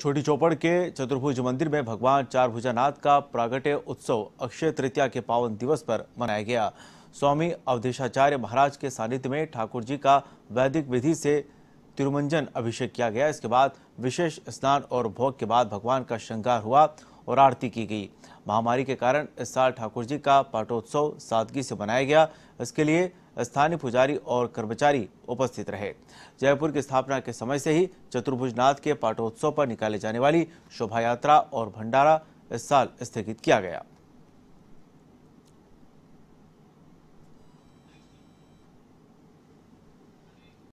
छोटी चौपड़ के चतुर्भुज मंदिर में भगवान भुजानाथ का प्रागट्य उत्सव अक्षय तृतीया के पावन दिवस पर मनाया गया स्वामी अवधेशाचार्य महाराज के सानिध्य में ठाकुर जी का वैदिक विधि से तिरुमंजन अभिषेक किया गया इसके बाद विशेष स्नान और भोग के बाद भगवान का श्रृंगार हुआ और आरती की गई महामारी के कारण इस साल ठाकुर जी का पाठोत्सव सादगी से मनाया गया इसके लिए स्थानीय पुजारी और कर्मचारी उपस्थित रहे जयपुर की स्थापना के समय से ही चतुर्भुजनाथ के पाठोत्सव पर निकाले जाने वाली शोभा यात्रा और भंडारा इस साल स्थगित किया गया